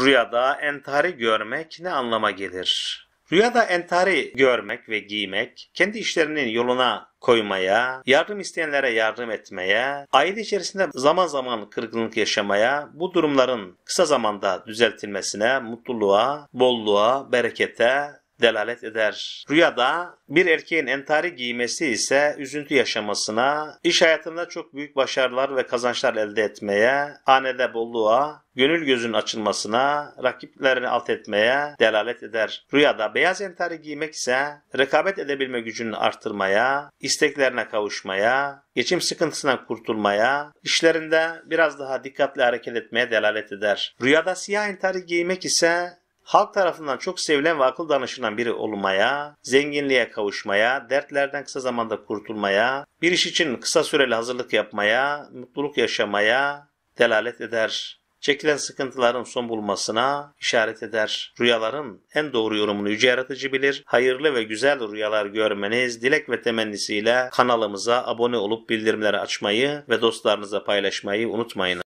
Rüyada entari görmek ne anlama gelir? Rüyada entari görmek ve giymek, kendi işlerinin yoluna koymaya, yardım isteyenlere yardım etmeye, aile içerisinde zaman zaman kırgınlık yaşamaya, bu durumların kısa zamanda düzeltilmesine, mutluluğa, bolluğa, berekete, delalet eder. Rüyada bir erkeğin entari giymesi ise üzüntü yaşamasına, iş hayatında çok büyük başarılar ve kazançlar elde etmeye, anede bolluğa, gönül gözün açılmasına, rakiplerini alt etmeye delalet eder. Rüyada beyaz entari giymek ise rekabet edebilme gücünü artırmaya, isteklerine kavuşmaya, geçim sıkıntısından kurtulmaya, işlerinde biraz daha dikkatli hareket etmeye delalet eder. Rüyada siyah entari giymek ise halk tarafından çok sevilen ve akıl danışılan biri olmaya, zenginliğe kavuşmaya, dertlerden kısa zamanda kurtulmaya, bir iş için kısa süreli hazırlık yapmaya, mutluluk yaşamaya delalet eder. Çekilen sıkıntıların son bulmasına işaret eder. Rüyaların en doğru yorumunu yüce yaratıcı bilir. Hayırlı ve güzel rüyalar görmeniz dilek ve temennisiyle kanalımıza abone olup bildirimleri açmayı ve dostlarınıza paylaşmayı unutmayın.